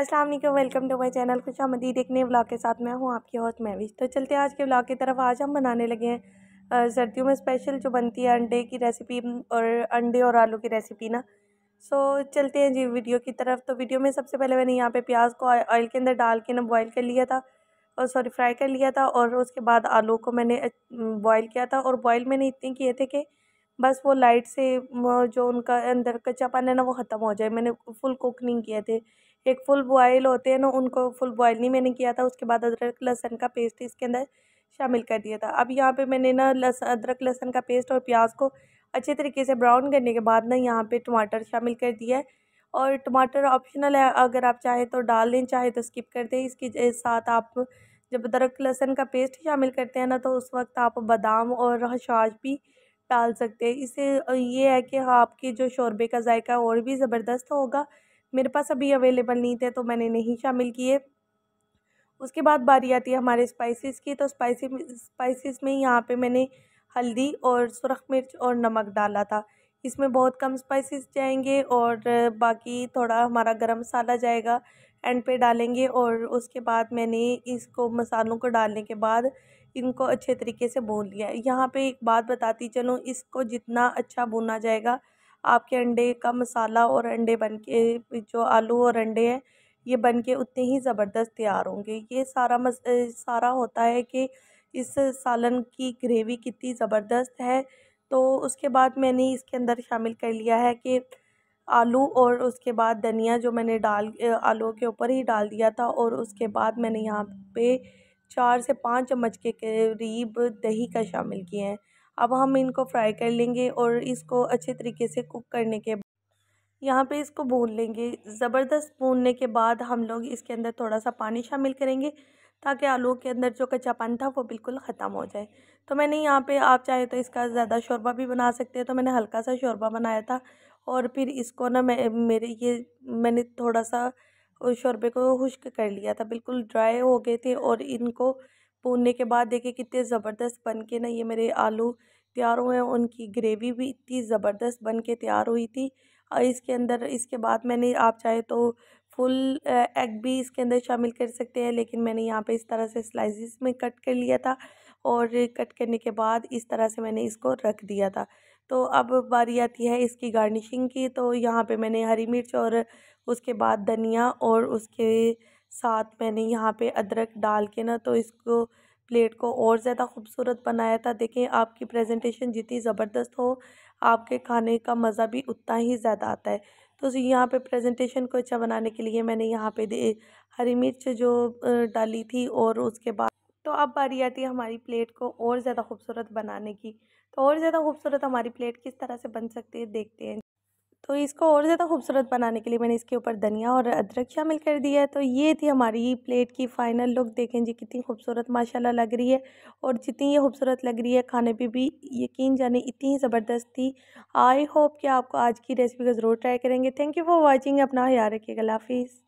अस्सलाम वालेकुम welcome to my channel खुशा मदीद एक नए ब्लॉग के साथ मैं हूँ आपकी होस्ट भी तो चलते हैं आज के ब्लॉग की तरफ आज हम बनाने लगे हैं सर्दियों में स्पेशल जो बनती है अंडे की रेसिपी और अंडे और आलू की रेसिपी ना सो चलते हैं जी वीडियो की तरफ तो वीडियो में सबसे पहले मैंने यहाँ पर प्याज को ऑयल के अंदर डाल के ना बॉयल कर लिया था और सॉरी फ्राई कर लिया था और उसके बाद आलू को मैंने बॉयल किया था और बॉयल मैंने इतने किए थे कि बस वो लाइट से जो उनका अंदर कच्चापन है ना वो ख़त्म हो जाए मैंने फुल कुक नहीं किए थे एक फुल बॉयल होते हैं ना उनको फुल बॉयल नहीं मैंने किया था उसके बाद अदरक लहसन का पेस्ट इसके अंदर शामिल कर दिया था अब यहाँ पे मैंने ना लस अदरक लहसन का पेस्ट और प्याज को अच्छे तरीके से ब्राउन करने के बाद ना यहाँ पे टमाटर शामिल कर दिया है और टमाटर ऑप्शनल है अगर आप चाहें तो डाल लें चाहे तो स्किप कर दें इसके साथ आप जब अदरक लहसुन का पेस्ट शामिल करते हैं ना तो उस वक्त आप बादाम और हशाज भी डाल सकते हैं इससे ये है कि हाँ आपके जो शोरबे का जायका और भी ज़बरदस्त होगा मेरे पास अभी अवेलेबल नहीं थे तो मैंने नहीं शामिल किए उसके बाद बारी आती है हमारे स्पाइसेस की तो स्पाइसी स्पाइसेस में यहाँ पे मैंने हल्दी और सुरख मिर्च और नमक डाला था इसमें बहुत कम स्पाइसेस जाएंगे और बाकी थोड़ा हमारा गरम मसाला जाएगा एंड पे डालेंगे और उसके बाद मैंने इसको मसालों को डालने के बाद इनको अच्छे तरीके से भून लिया यहाँ पे एक बात बताती चलूँ इसको जितना अच्छा भुना जाएगा आपके अंडे का मसाला और अंडे बन के जो आलू और अंडे हैं ये बन के उतने ही ज़बरदस्त तैयार होंगे ये सारा मस सारा होता है कि इस सालन की ग्रेवी कितनी ज़बरदस्त है तो उसके बाद मैंने इसके अंदर शामिल कर लिया है कि आलू और उसके बाद धनिया जो मैंने डाल आलू के ऊपर ही डाल दिया था और उसके बाद मैंने यहाँ पे चार से पाँच चम्मच के करीब दही का शामिल किए हैं अब हम इनको फ्राई कर लेंगे और इसको अच्छे तरीके से कुक करने के यहाँ पे इसको भून लेंगे ज़बरदस्त भूनने के बाद हम लोग इसके अंदर थोड़ा सा पानी शामिल करेंगे ताकि आलू के अंदर जो कच्चापन था वो बिल्कुल ख़त्म हो जाए तो मैंने यहाँ पे आप चाहे तो इसका ज़्यादा शोरबा भी बना सकते हैं तो मैंने हल्का सा शोरबा बनाया था और फिर इसको ना मैं मेरे ये मैंने थोड़ा सा शोरबे को खुश्क कर लिया था बिल्कुल ड्राई हो गए थे और इनको भूनने के बाद देखिए कितने ज़बरदस्त बन के ना ये मेरे आलू तैयार हुए हैं उनकी ग्रेवी भी इतनी ज़बरदस्त बन के तैयार हुई थी और इसके अंदर इसके बाद मैंने आप चाहे तो फुल एग भी इसके अंदर शामिल कर सकते हैं लेकिन मैंने यहाँ पे इस तरह से स्लाइसिस में कट कर लिया था और कट करने के बाद इस तरह से मैंने इसको रख दिया था तो अब बारी आती है इसकी गार्निशिंग की तो यहाँ पे मैंने हरी मिर्च और उसके बाद धनिया और उसके साथ मैंने यहाँ पे अदरक डाल के ना तो इसको प्लेट को और ज़्यादा खूबसूरत बनाया था देखें आपकी प्रेजेंटेशन जितनी ज़बरदस्त हो आपके खाने का मज़ा भी उतना ही ज़्यादा आता है तो यहाँ पे प्रेजेंटेशन को अच्छा बनाने के लिए मैंने यहाँ पे दे हरी मिर्च जो डाली थी और उसके बाद तो अब बारी आती है हमारी प्लेट को और ज़्यादा खूबसूरत बनाने की तो और ज़्यादा खूबसूरत हमारी प्लेट किस तरह से बन सकती है देखते हैं तो इसको और ज़्यादा खूबसूरत बनाने के लिए मैंने इसके ऊपर धनिया और अदरक शामिल कर दिया है तो ये थी हमारी प्लेट की फ़ाइनल लुक देखें जी कितनी खूबसूरत माशाल्लाह लग रही है और जितनी ये खूबसूरत लग रही है खाने पे भी यकीन जाने इतनी ही ज़बरदस्त थी आई होप कि आपको आज की रेसिपी को ज़रूर ट्राई करेंगे थैंक यू फॉर वॉचिंग अपना हया रखिएगा हाफिज़